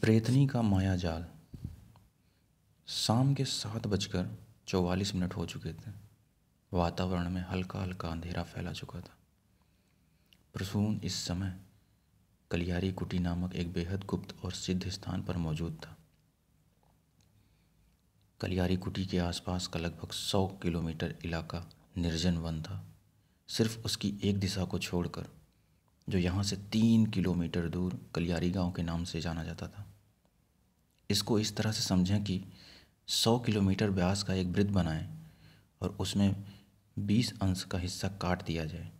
प्रेतनी का माया जाल शाम के सात बजकर चौवालीस मिनट हो चुके थे वातावरण में हल्का हल्का अंधेरा फैला चुका था प्रसून इस समय कलियारी कुटी नामक एक बेहद गुप्त और सिद्ध स्थान पर मौजूद था कलियारी कुटी के आसपास का लगभग सौ किलोमीटर इलाका निर्जन वन था सिर्फ उसकी एक दिशा को छोड़कर जो यहाँ से तीन किलोमीटर दूर कलियारी गांव के नाम से जाना जाता था इसको इस तरह से समझें कि 100 किलोमीटर व्यास का एक वृत्त बनाएं और उसमें 20 अंश का हिस्सा काट दिया जाए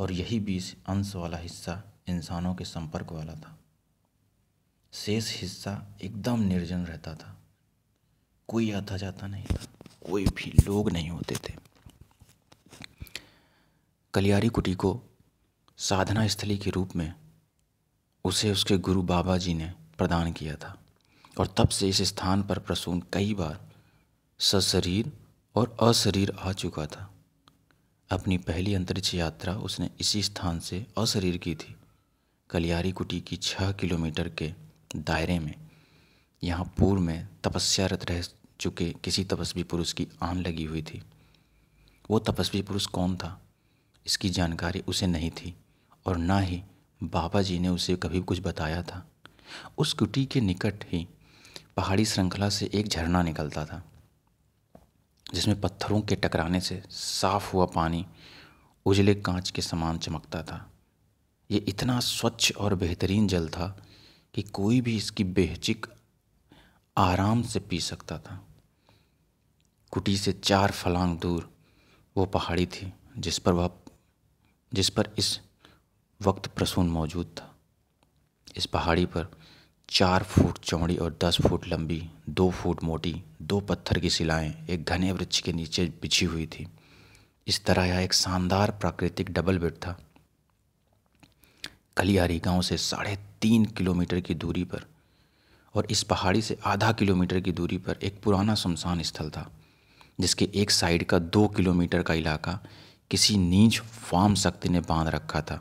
और यही 20 अंश वाला हिस्सा इंसानों के संपर्क वाला था शेष हिस्सा एकदम निर्जन रहता था कोई आता जाता नहीं था कोई भी लोग नहीं होते थे कलियारी कुटी को साधना स्थली के रूप में उसे उसके गुरु बाबा जी ने प्रदान किया था और तब से इस स्थान पर प्रसून कई बार सशरीर और अशरीर आ चुका था अपनी पहली अंतरिक्ष यात्रा उसने इसी स्थान से अशरीर की थी कलियारी कुटी की छः किलोमीटर के दायरे में यहाँ पूर्व में तपस्यारत रह चुके किसी तपस्वी पुरुष की आन लगी हुई थी वो तपस्वी पुरुष कौन था इसकी जानकारी उसे नहीं थी और ना ही बाबा जी ने उसे कभी कुछ बताया था उस कुटी के निकट ही पहाड़ी श्रृंखला से एक झरना निकलता था जिसमें पत्थरों के टकराने से साफ हुआ पानी उजले कांच के समान चमकता था ये इतना स्वच्छ और बेहतरीन जल था कि कोई भी इसकी बेहचिक आराम से पी सकता था कुटी से चार फलांग दूर वो पहाड़ी थी जिस पर वह जिस पर इस वक्त प्रसून मौजूद था इस पहाड़ी पर चार फुट चौड़ी और दस फुट लंबी दो फुट मोटी दो पत्थर की शिलाएं एक घने वृक्ष के नीचे बिछी हुई थी इस तरह यह एक शानदार प्राकृतिक डबल बेड था कलियारी गांव से साढ़े तीन किलोमीटर की दूरी पर और इस पहाड़ी से आधा किलोमीटर की दूरी पर एक पुराना शमशान स्थल था जिसके एक साइड का दो किलोमीटर का इलाका किसी नीच फार्म शक्ति ने बांध रखा था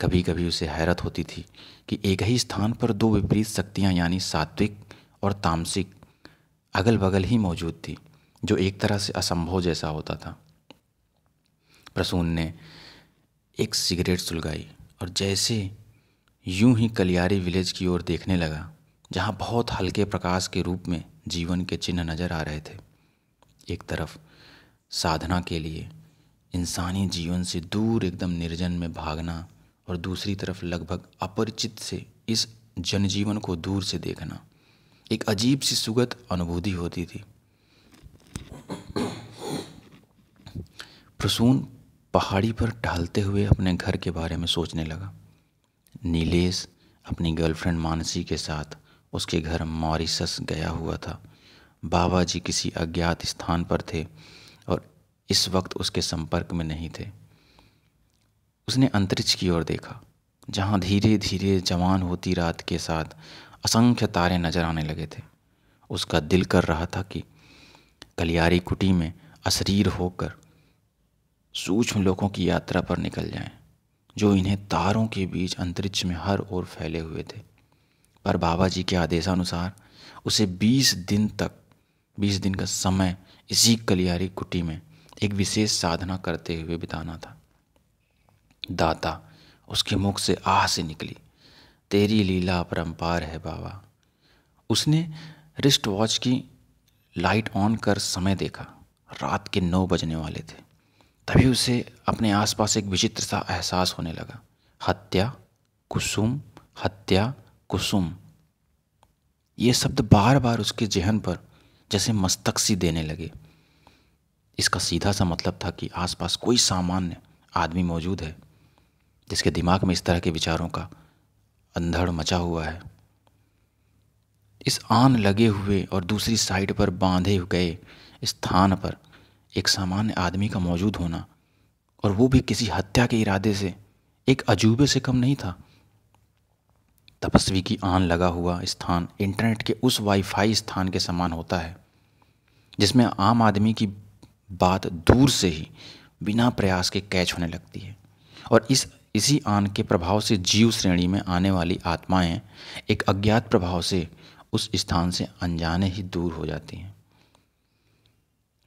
कभी कभी उसे हैरत होती थी कि एक ही स्थान पर दो विपरीत शक्तियाँ यानी सात्विक और तामसिक अगल बगल ही मौजूद थी जो एक तरह से असंभव जैसा होता था प्रसून ने एक सिगरेट सुलगाई और जैसे यूं ही कलियारी विलेज की ओर देखने लगा जहाँ बहुत हल्के प्रकाश के रूप में जीवन के चिन्ह नज़र आ रहे थे एक तरफ साधना के लिए इंसानी जीवन से दूर एकदम निर्जन में भागना और दूसरी तरफ लगभग अपरिचित से इस जनजीवन को दूर से देखना एक अजीब सी सुगत अनुभूति होती थी प्रसून पहाड़ी पर टहलते हुए अपने घर के बारे में सोचने लगा नीलेश अपनी गर्लफ्रेंड मानसी के साथ उसके घर मॉरिसस गया हुआ था बाबा जी किसी अज्ञात स्थान पर थे और इस वक्त उसके संपर्क में नहीं थे उसने अंतरिक्ष की ओर देखा जहाँ धीरे धीरे जवान होती रात के साथ असंख्य तारे नजर आने लगे थे उसका दिल कर रहा था कि कलियारी कुटी में अशरीर होकर सूक्ष्म लोगों की यात्रा पर निकल जाएं, जो इन्हें तारों के बीच अंतरिक्ष में हर ओर फैले हुए थे पर बाबा जी के आदेशानुसार उसे 20 दिन तक 20 दिन का समय इसी कलियारी कुटी में एक विशेष साधना करते हुए बिताना था दाता उसके मुख से आह से निकली तेरी लीला परंपार है बाबा उसने रिस्ट वॉच की लाइट ऑन कर समय देखा रात के नौ बजने वाले थे तभी उसे अपने आसपास एक विचित्र सा एहसास होने लगा हत्या कुसुम हत्या कुसुम ये शब्द बार बार उसके जहन पर जैसे मस्तक सी देने लगे इसका सीधा सा मतलब था कि आसपास कोई सामान्य आदमी मौजूद है जिसके दिमाग में इस तरह के विचारों का अंधड़ मचा हुआ है इस आन लगे हुए और दूसरी साइड पर बांधे गए स्थान पर एक सामान्य आदमी का मौजूद होना और वो भी किसी हत्या के इरादे से एक अजूबे से कम नहीं था तपस्वी की आन लगा हुआ स्थान इंटरनेट के उस वाईफाई स्थान के समान होता है जिसमें आम आदमी की बात दूर से ही बिना प्रयास के कैच होने लगती है और इस इसी आन के प्रभाव से जीव श्रेणी में आने वाली आत्माएं एक अज्ञात प्रभाव से उस स्थान से अनजाने ही दूर हो जाती हैं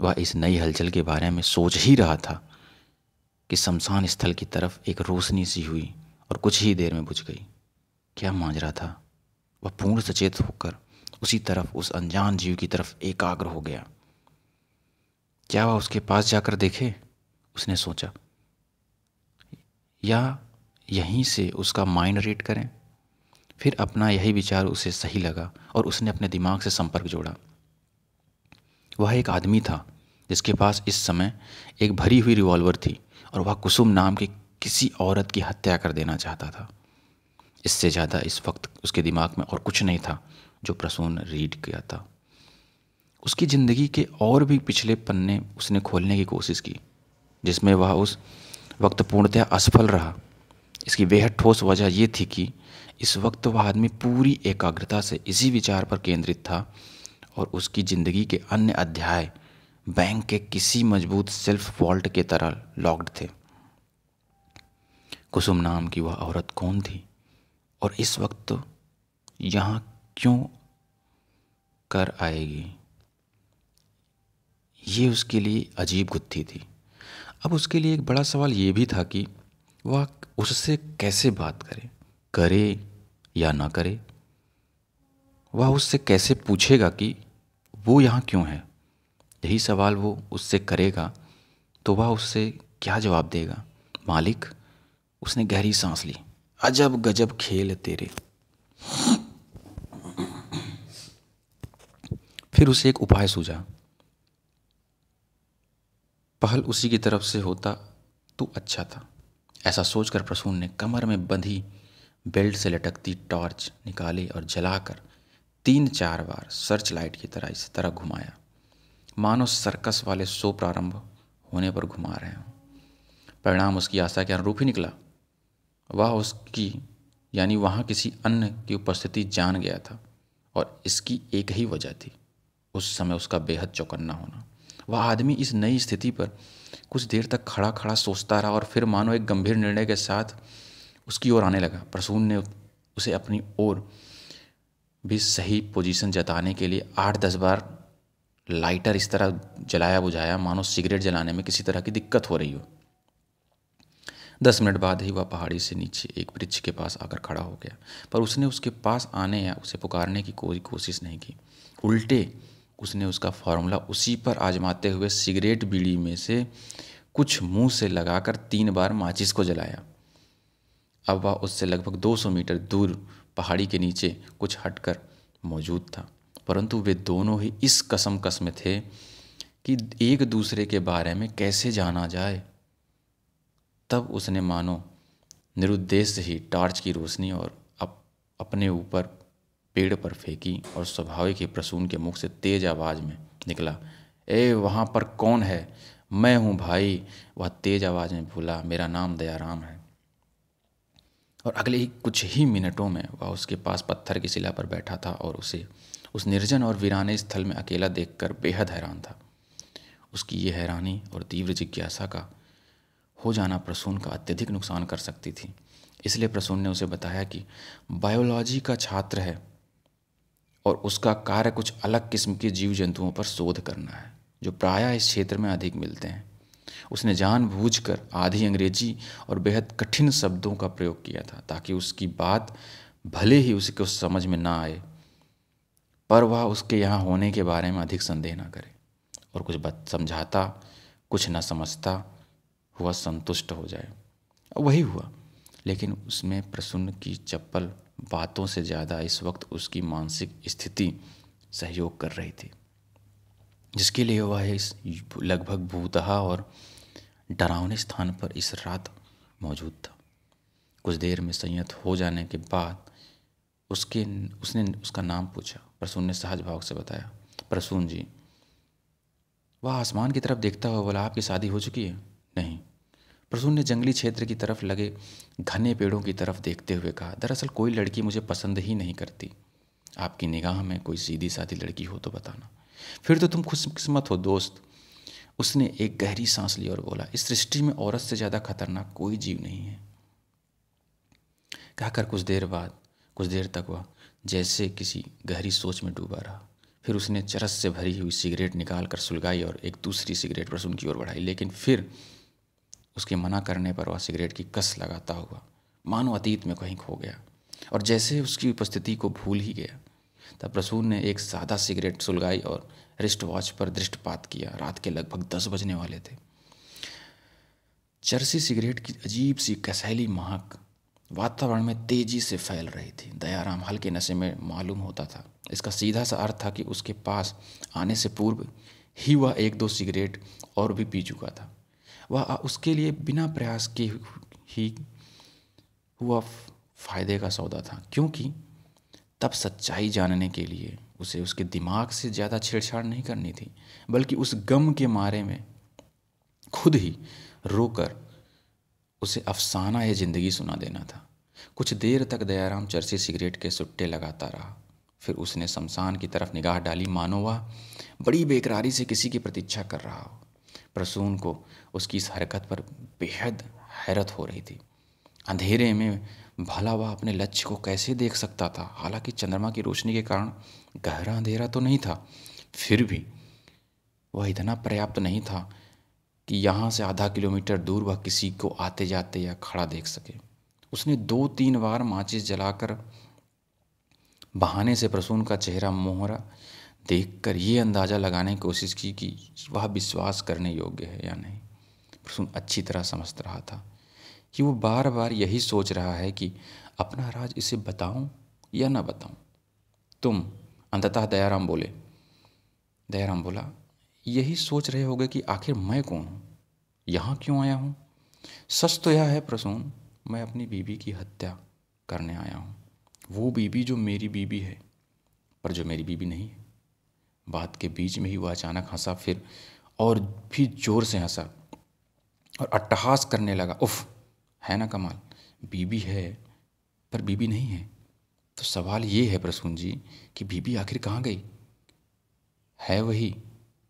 वह इस नई हलचल के बारे में सोच ही रहा था कि शमशान स्थल की तरफ एक रोशनी सी हुई और कुछ ही देर में बुझ गई क्या माजरा था वह पूर्ण सचेत होकर उसी तरफ उस अनजान जीव की तरफ एकाग्र हो गया क्या वह उसके पास जाकर देखे उसने सोचा या यहीं से उसका माइंड रीड करें फिर अपना यही विचार उसे सही लगा और उसने अपने दिमाग से संपर्क जोड़ा वह एक आदमी था जिसके पास इस समय एक भरी हुई रिवॉल्वर थी और वह कुसुम नाम की किसी औरत की हत्या कर देना चाहता था इससे ज़्यादा इस वक्त उसके दिमाग में और कुछ नहीं था जो प्रसून रीड किया था उसकी ज़िंदगी के और भी पिछले पन्ने उसने खोलने की कोशिश की जिसमें वह उस वक्त पूर्णतः असफल रहा इसकी बेहद ठोस वजह यह थी कि इस वक्त वह आदमी पूरी एकाग्रता से इसी विचार पर केंद्रित था और उसकी ज़िंदगी के अन्य अध्याय बैंक के किसी मजबूत सेल्फ वॉल्ट के तरह लॉक्ड थे कुसुम नाम की वह औरत कौन थी और इस वक्त यहाँ क्यों कर आएगी ये उसके लिए अजीब गुत्थी थी अब उसके लिए एक बड़ा सवाल ये भी था कि वह उससे कैसे बात करे करे या ना करे वह उससे कैसे पूछेगा कि वो यहाँ क्यों है यही सवाल वो उससे करेगा तो वह उससे क्या जवाब देगा मालिक उसने गहरी सांस ली अजब गजब खेल तेरे फिर उसे एक उपाय सूझा पहल उसी की तरफ से होता तो अच्छा था ऐसा सोचकर प्रसून ने कमर में बंधी बेल्ट से लटकती टॉर्च निकाली और जलाकर तीन चार बार सर्च लाइट की तरह इस तरह घुमाया मानो सर्कस वाले शो प्रारंभ होने पर घुमा रहे हों परिणाम उसकी आशा के अनुरूप ही निकला वह उसकी यानी वहाँ किसी अन्य की उपस्थिति जान गया था और इसकी एक ही वजह थी उस समय उसका बेहद चौकन्ना होना वह आदमी इस नई स्थिति पर कुछ देर तक खड़ा खड़ा सोचता रहा और फिर मानो एक गंभीर निर्णय के साथ उसकी ओर आने लगा प्रसून ने उसे अपनी ओर भी सही पोजीशन जताने के लिए आठ दस बार लाइटर इस तरह जलाया बुझाया मानो सिगरेट जलाने में किसी तरह की दिक्कत हो रही हो दस मिनट बाद ही वह पहाड़ी से नीचे एक वृक्ष के पास आकर खड़ा हो गया पर उसने उसके पास आने या उसे पुकारने की कोई कोशिश नहीं की उल्टे उसने उसका फार्मूला उसी पर आजमाते हुए सिगरेट बीड़ी में से कुछ मुंह से लगाकर तीन बार माचिस को जलाया अब वह उससे लगभग 200 मीटर दूर पहाड़ी के नीचे कुछ हटकर मौजूद था परंतु वे दोनों ही इस कसम कसम थे कि एक दूसरे के बारे में कैसे जाना जाए तब उसने मानो निरुद्देश्य ही टॉर्च की रोशनी और अप, अपने ऊपर पेड़ पर फेंकी और स्वाभाविक ही प्रसून के मुख से तेज आवाज़ में निकला ए वहाँ पर कौन है मैं हूँ भाई वह तेज आवाज़ में बोला मेरा नाम दयाराम है और अगले ही कुछ ही मिनटों में वह उसके पास पत्थर की शिला पर बैठा था और उसे उस निर्जन और वीराने स्थल में अकेला देखकर बेहद हैरान था उसकी ये हैरानी और तीव्र जिज्ञासा का हो जाना प्रसून का अत्यधिक नुकसान कर सकती थी इसलिए प्रसून ने उसे बताया कि बायोलॉजी का छात्र है और उसका कार्य कुछ अलग किस्म के जीव जंतुओं पर शोध करना है जो प्रायः इस क्षेत्र में अधिक मिलते हैं उसने जानबूझकर आधी अंग्रेजी और बेहद कठिन शब्दों का प्रयोग किया था ताकि उसकी बात भले ही उसके उस समझ में ना आए पर वह उसके यहाँ होने के बारे में अधिक संदेह ना करे और कुछ बत समझाता कुछ ना समझता हुआ संतुष्ट हो जाए वही हुआ लेकिन उसमें प्रसन्न की चप्पल बातों से ज़्यादा इस वक्त उसकी मानसिक स्थिति सहयोग कर रही थी जिसके लिए वह इस लगभग भूतहा और डरावने स्थान पर इस रात मौजूद था कुछ देर में संयत हो जाने के बाद उसके उसने उसका नाम पूछा प्रसून ने सहज भाव से बताया प्रसून जी वह आसमान की तरफ देखता हुआ बोला आपकी शादी हो चुकी है प्रसून ने जंगली क्षेत्र की तरफ लगे घने पेड़ों की तरफ देखते हुए कहा दरअसल कोई लड़की मुझे पसंद ही नहीं करती आपकी निगाह में कोई सीधी साधी लड़की हो तो बताना फिर तो तुम खुशकिस्मत हो दोस्त उसने एक गहरी सांस ली और बोला इस सृष्टि में औरत से ज़्यादा खतरनाक कोई जीव नहीं है कहकर कुछ देर बाद कुछ देर तक वह जैसे किसी गहरी सोच में डूबा रहा फिर उसने चरस से भरी हुई सिगरेट निकाल कर सुलगाई और एक दूसरी सिगरेट प्रसून की ओर बढ़ाई लेकिन फिर उसके मना करने पर वह सिगरेट की कस लगाता हुआ मानो अतीत में कहीं खो गया और जैसे उसकी उपस्थिति को भूल ही गया तब रसूल ने एक सादा सिगरेट सुलगाई और रिस्ट वॉच पर दृष्टपात किया रात के लगभग दस बजने वाले थे चरसी सिगरेट की अजीब सी कसैली महक वातावरण में तेजी से फैल रही थी दयाराम हल्के नशे में मालूम होता था इसका सीधा सा अर्थ था कि उसके पास आने से पूर्व ही वह एक दो सिगरेट और भी पी चुका था वह उसके लिए बिना प्रयास के ही हुआ फ़ायदे का सौदा था क्योंकि तब सच्चाई जानने के लिए उसे उसके दिमाग से ज़्यादा छेड़छाड़ नहीं करनी थी बल्कि उस गम के मारे में खुद ही रोकर उसे अफसाना या ज़िंदगी सुना देना था कुछ देर तक दयाराम चर्सी सिगरेट के सुट्टे लगाता रहा फिर उसने शमशान की तरफ निगाह डाली मानो वह बड़ी बेकरारी से किसी की प्रतीक्षा कर रहा हो प्रसून को उसकी इस हरकत पर बेहद हैरत हो रही थी अंधेरे में भला वह अपने लक्ष्य को कैसे देख सकता था हालांकि चंद्रमा की रोशनी के कारण गहरा अंधेरा तो नहीं था फिर भी वह इतना पर्याप्त नहीं था कि यहाँ से आधा किलोमीटर दूर वह किसी को आते जाते या खड़ा देख सके उसने दो तीन बार माचिस जलाकर बहाने से प्रसून का चेहरा मोहरा देखकर ये अंदाज़ा लगाने की कोशिश की कि वह विश्वास करने योग्य है या नहीं प्रसून अच्छी तरह समझ रहा था कि वो बार बार यही सोच रहा है कि अपना राज इसे बताऊं या ना बताऊं तुम अंततः दयाराम बोले दयाराम बोला यही सोच रहे होगे कि आखिर मैं कौन हूँ यहाँ क्यों आया हूँ सच तो यह है प्रसून मैं अपनी बीबी की हत्या करने आया हूँ वो बीबी जो मेरी बीबी है पर जो मेरी बीबी नहीं है बात के बीच में ही वह अचानक हंसा फिर और भी जोर से हंसा और अट्टहास करने लगा उफ है ना कमाल बीबी है पर बीबी नहीं है तो सवाल ये है प्रसून जी कि बीबी आखिर कहाँ गई है वही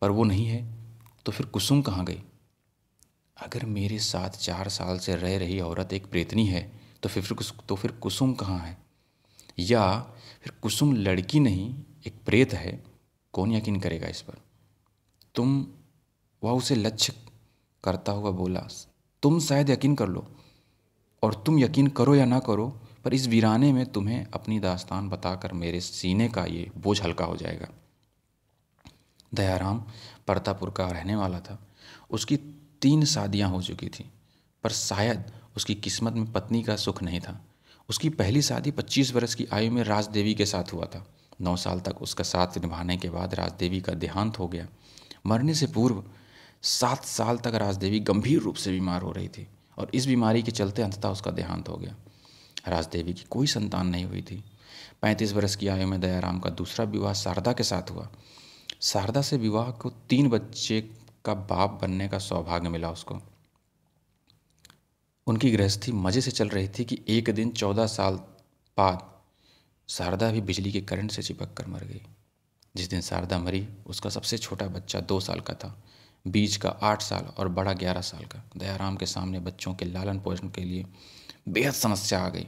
पर वो नहीं है तो फिर कुसुम कहाँ गई अगर मेरे साथ चार साल से रह रही औरत एक प्रेतनी है तो फिर तो फिर कुसुम कहाँ है या फिर कुसुम लड़की नहीं एक प्रेत है कौन यकीन करेगा इस पर तुम वह उसे लक्ष्य करता हुआ बोला तुम शायद यकीन कर लो और तुम यकीन करो या ना करो पर इस वीराने में तुम्हें अपनी दास्तान बताकर मेरे सीने का ये बोझ हल्का हो जाएगा दयाराम परतापुर का रहने वाला था उसकी तीन शादियाँ हो चुकी थी पर शायद उसकी किस्मत में पत्नी का सुख नहीं था उसकी पहली शादी 25 वर्ष की आयु में राजदेवी के साथ हुआ था नौ साल तक उसका साथ निभाने के बाद राजदेवी का देहांत हो गया मरने से पूर्व सात साल तक राजदेवी गंभीर रूप से बीमार हो रही थी और इस बीमारी के चलते अंततः उसका देहांत हो गया राजदेवी की कोई संतान नहीं हुई थी पैंतीस वर्ष की आयु में दयाराम का दूसरा विवाह शारदा के साथ हुआ शारदा से विवाह को तीन बच्चे का बाप बनने का सौभाग्य मिला उसको उनकी गृहस्थी मज़े से चल रही थी कि एक दिन चौदह साल बाद शारदा भी बिजली के करंट से चिपक कर मर गई जिस दिन शारदा मरी उसका सबसे छोटा बच्चा दो साल का था बीज का आठ साल और बड़ा ग्यारह साल का दयाराम के सामने बच्चों के लालन पोषण के लिए बेहद समस्या आ गई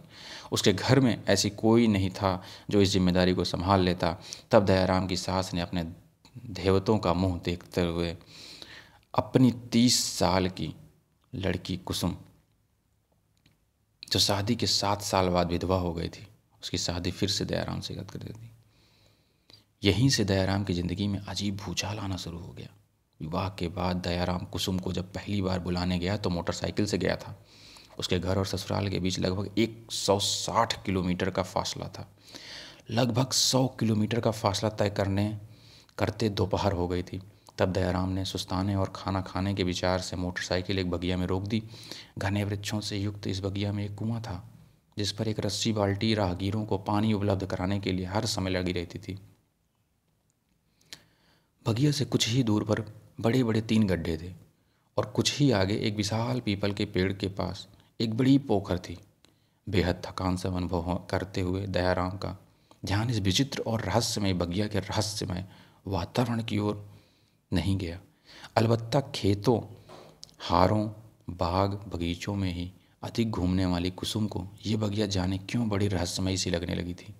उसके घर में ऐसी कोई नहीं था जो इस जिम्मेदारी को संभाल लेता तब दयाराम की सास ने अपने देवतों का मुंह देखते हुए अपनी तीस साल की लड़की कुसुम जो शादी के सात साल बाद विधवा हो गई थी उसकी शादी फिर से दयाराम से गद कर देती यहीं से दयाराम की ज़िंदगी में अजीब भूचाल आना शुरू हो गया विवाह के बाद दयाराम कुसुम को जब पहली बार बुलाने गया तो मोटरसाइकिल से गया था उसके घर और ससुराल के बीच लगभग एक सौ साठ किलोमीटर का फासला था लगभग सौ किलोमीटर का फासला तय करने करते दोपहर हो गई थी तब दयाराम ने सुस्ताने और खाना खाने के विचार से मोटरसाइकिल एक बगिया में रोक दी घने वृक्षों से युक्त इस बगिया में एक कुआं था जिस पर एक रस्सी बाल्टी राहगीरों को पानी उपलब्ध कराने के लिए हर समय लगी रहती थी बगिया से कुछ ही दूर पर बड़े बड़े तीन गड्ढे थे और कुछ ही आगे एक विशाल पीपल के पेड़ के पास एक बड़ी पोखर थी बेहद थकान से अनुभव करते हुए दयाराम का ध्यान इस विचित्र और रहस्यमय बगिया के रहस्यमय वातावरण की ओर नहीं गया अलबत्ता खेतों हारों बाग बगीचों में ही अधिक घूमने वाली कुसुम को यह बगिया जाने क्यों बड़ी रहस्यमय सी लगने लगी थी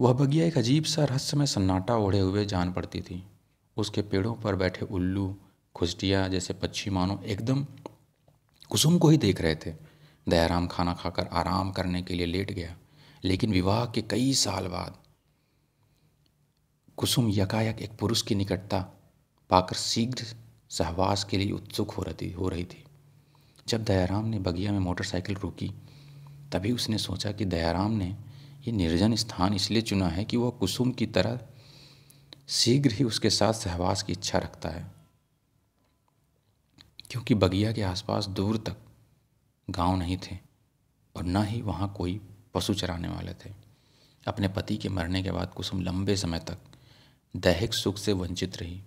वह बगिया एक अजीब सा रहस्यमय सन्नाटा ओढ़े हुए जान पड़ती थी उसके पेड़ों पर बैठे उल्लू खुजटिया जैसे पक्षी मानो एकदम कुसुम को ही देख रहे थे दयाराम खाना खाकर आराम करने के लिए लेट गया लेकिन विवाह के कई साल बाद कुसुम यकायक एक पुरुष की निकटता पाकर शीघ्र सहवास के लिए उत्सुक हो रही हो रही थी जब दयाराम ने बगिया में मोटरसाइकिल रोकी तभी उसने सोचा कि दयाराम ने ये निर्जन स्थान इसलिए चुना है कि वह कुसुम की तरह शीघ्र ही उसके साथ सहवास की इच्छा रखता है क्योंकि बगिया के आसपास दूर तक गांव नहीं थे और न ही वहाँ कोई पशु चराने वाले थे अपने पति के मरने के बाद कुसुम लंबे समय तक दैहिक सुख से वंचित रही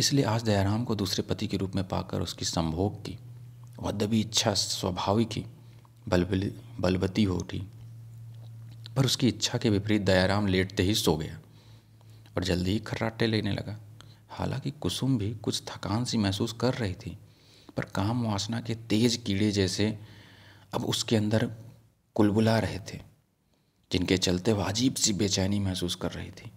इसलिए आज दयाराम को दूसरे पति के रूप में पाकर उसकी संभोग की वह दबी इच्छा स्वाभाविक ही बलबली बलबती हो उठी पर उसकी इच्छा के विपरीत दयाराम लेटते ही सो गया और जल्दी ही खर्राटे लेने लगा हालांकि कुसुम भी कुछ थकान सी महसूस कर रही थी पर काम वासना के तेज कीड़े जैसे अब उसके अंदर कुलबुला रहे थे जिनके चलते वह अजीब सी बेचैनी महसूस कर रही थी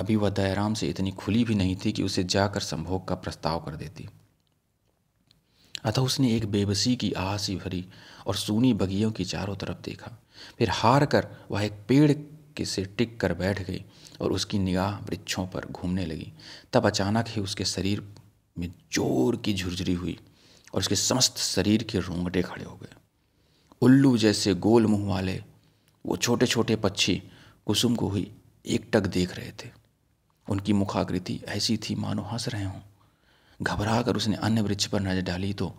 अभी वह दयाराम से इतनी खुली भी नहीं थी कि उसे जाकर संभोग का प्रस्ताव कर देती अतः उसने एक बेबसी की आसी भरी और सूनी बगियों की चारों तरफ देखा फिर हार कर वह एक पेड़ के से टिक कर बैठ गई और उसकी निगाह वृक्षों पर घूमने लगी तब अचानक ही उसके शरीर में जोर की झुरझुरी हुई और उसके समस्त शरीर के रोंगटे खड़े हो गए उल्लू जैसे गोल मुंह वाले वो छोटे छोटे पक्षी कुसुम को हुई एकटक देख रहे थे उनकी मुखाकृति ऐसी थी मानो हंस रहे हों घबरा कर उसने अन्य वृक्ष पर नज़र डाली तो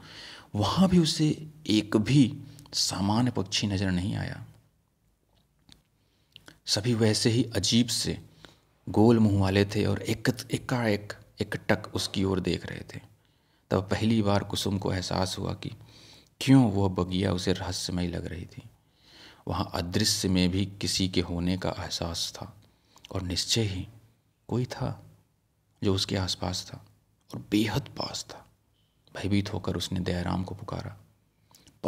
वहाँ भी उसे एक भी सामान्य पक्षी नज़र नहीं आया सभी वैसे ही अजीब से गोल मुंह वाले थे और एक एकाएक एकटक उसकी ओर देख रहे थे तब पहली बार कुसुम को एहसास हुआ कि क्यों वह बगिया उसे रहस्यमय लग रही थी वहाँ अदृश्य में भी किसी के होने का एहसास था और निश्चय ही कोई था जो उसके आसपास था और बेहद पास था भयभीत होकर उसने दयाराम को पुकारा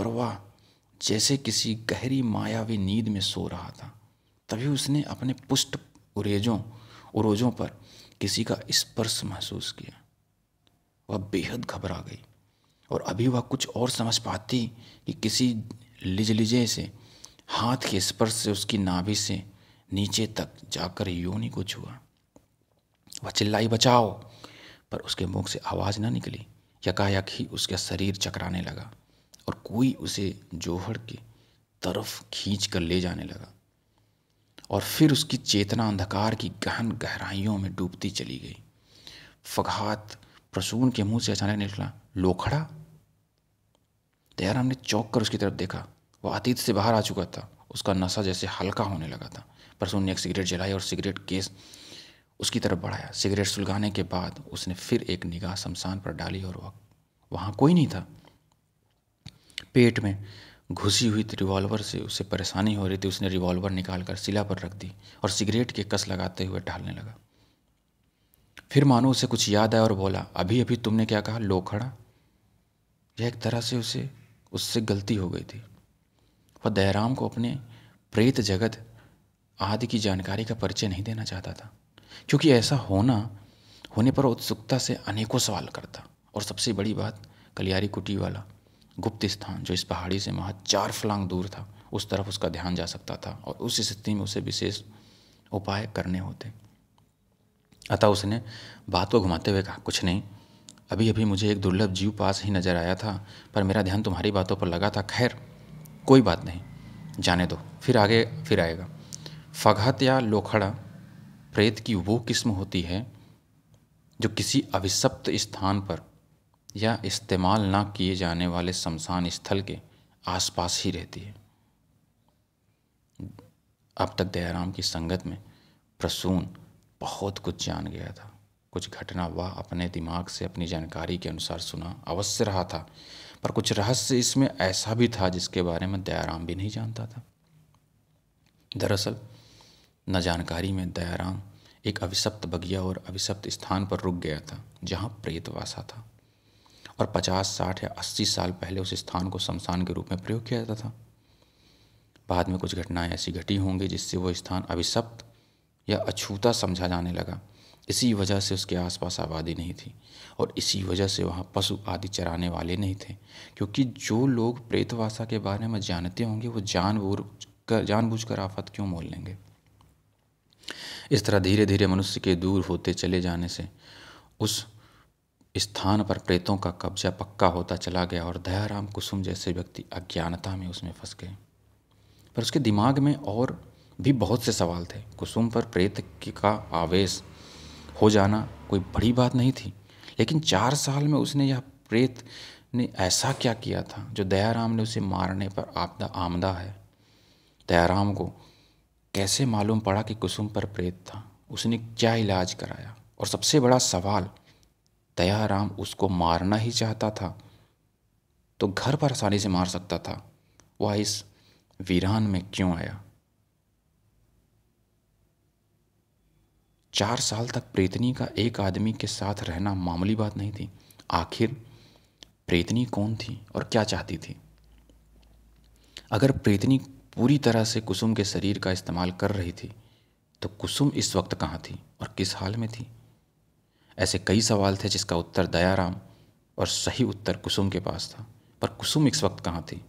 वह जैसे किसी गहरी मायावी नींद में सो रहा था तभी उसने अपने पुष्ट उरेजों उरोजों पर किसी का स्पर्श महसूस किया वह बेहद घबरा गई और अभी वह कुछ और समझ पाती कि किसी लिजलिजे से हाथ के स्पर्श से उसकी नाभि से नीचे तक जाकर योनि को छुआ वह चिल्लाई बचाओ पर उसके मुख से आवाज़ ना निकली यकायक ही उसका शरीर चकराने लगा और कोई उसे जोहड़ के तरफ खींच कर ले जाने लगा और फिर उसकी चेतना अंधकार की गहन गहराइयों में डूबती चली गई फगहात प्रसून के मुंह से अचानक निकला लोखड़ा तैयार ने चौंक कर उसकी तरफ देखा वह अतीत से बाहर आ चुका था उसका नशा जैसे हल्का होने लगा था प्रसून ने एक सिगरेट जलाई और सिगरेट केस उसकी तरफ बढ़ाया सिगरेट सुलगाने के बाद उसने फिर एक निगाह शमशान पर डाली और वह वहाँ कोई नहीं था पेट में घुसी हुई रिवॉल्वर से उसे परेशानी हो रही थी उसने रिवॉल्वर निकाल कर सिला पर रख दी और सिगरेट के कस लगाते हुए ढालने लगा फिर मानो उसे कुछ याद आया और बोला अभी अभी तुमने क्या कहा लोखड़ा यह एक तरह से उसे उससे गलती हो गई थी वह दयाराम को अपने प्रेत जगत आदि की जानकारी का परिचय नहीं देना चाहता था क्योंकि ऐसा होना होने पर उत्सुकता से अनेकों सवाल करता और सबसे बड़ी बात कलियारी कुटी वाला गुप्त स्थान जो इस पहाड़ी से महा चार फलांग दूर था उस तरफ उसका ध्यान जा सकता था और उस स्थिति में उसे विशेष उपाय करने होते अतः उसने बात को घुमाते हुए कहा कुछ नहीं अभी अभी मुझे एक दुर्लभ जीव पास ही नज़र आया था पर मेरा ध्यान तुम्हारी बातों पर लगा था खैर कोई बात नहीं जाने दो फिर आगे फिर आएगा फगहत या लोखड़ा प्रेत की वो किस्म होती है जो किसी अभिशप्त स्थान पर या इस्तेमाल ना किए जाने वाले शमशान स्थल के आसपास ही रहती है अब तक दयाराम की संगत में प्रसून बहुत कुछ जान गया था कुछ घटना वह अपने दिमाग से अपनी जानकारी के अनुसार सुना अवश्य रहा था पर कुछ रहस्य इसमें ऐसा भी था जिसके बारे में दयाराम भी नहीं जानता था दरअसल न जानकारी में दयाराम एक अभिशप्त बगिया और अभिशप्त स्थान पर रुक गया था जहाँ प्रेतवासा था और पचास साठ या अस्सी साल पहले उस स्थान को शमशान के रूप में प्रयोग किया जाता था बाद में कुछ घटनाएं ऐसी घटी होंगी जिससे वो स्थान अभिशप्त या अछूता समझा जाने लगा इसी वजह से उसके आसपास आबादी नहीं थी और इसी वजह से वहाँ पशु आदि चराने वाले नहीं थे क्योंकि जो लोग प्रेतवासा के बारे में जानते होंगे वो जानबूझ कर जानबूझ कर आफत क्यों मोल लेंगे इस तरह धीरे धीरे मनुष्य के दूर होते चले जाने से उस स्थान पर प्रेतों का कब्जा पक्का होता चला गया और दयाराम कुसुम जैसे व्यक्ति अज्ञानता में उसमें फंस गए पर उसके दिमाग में और भी बहुत से सवाल थे कुसुम पर प्रेत का आवेश हो जाना कोई बड़ी बात नहीं थी लेकिन चार साल में उसने यह प्रेत ने ऐसा क्या किया था जो दयाराम ने उसे मारने पर आपदा आमदा है दयाराम को कैसे मालूम पड़ा कि कुसुम पर प्रेत था उसने क्या इलाज कराया और सबसे बड़ा सवाल दयाराम उसको मारना ही चाहता था तो घर पर आसानी से मार सकता था वह इस वीरान में क्यों आया चार साल तक प्रेतनी का एक आदमी के साथ रहना मामूली बात नहीं थी आखिर प्रेतनी कौन थी और क्या चाहती थी अगर प्रेतनी पूरी तरह से कुसुम के शरीर का इस्तेमाल कर रही थी तो कुसुम इस वक्त कहाँ थी और किस हाल में थी ऐसे कई सवाल थे जिसका उत्तर दयाराम और सही उत्तर कुसुम के पास था पर कुसुम इस वक्त कहाँ थी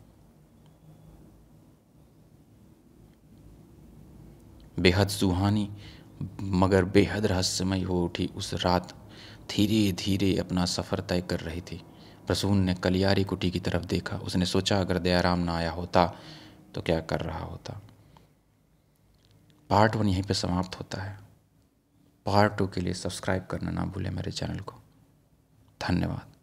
बेहद सुहानी मगर बेहद रहस्यमय हो उठी उस रात धीरे धीरे अपना सफ़र तय कर रही थी प्रसून ने कलियारी कुटी की तरफ देखा उसने सोचा अगर दयाराम ना आया होता तो क्या कर रहा होता पार्ट वन यहीं पे समाप्त होता है पार्ट टू के लिए सब्सक्राइब करना ना भूलें मेरे चैनल को धन्यवाद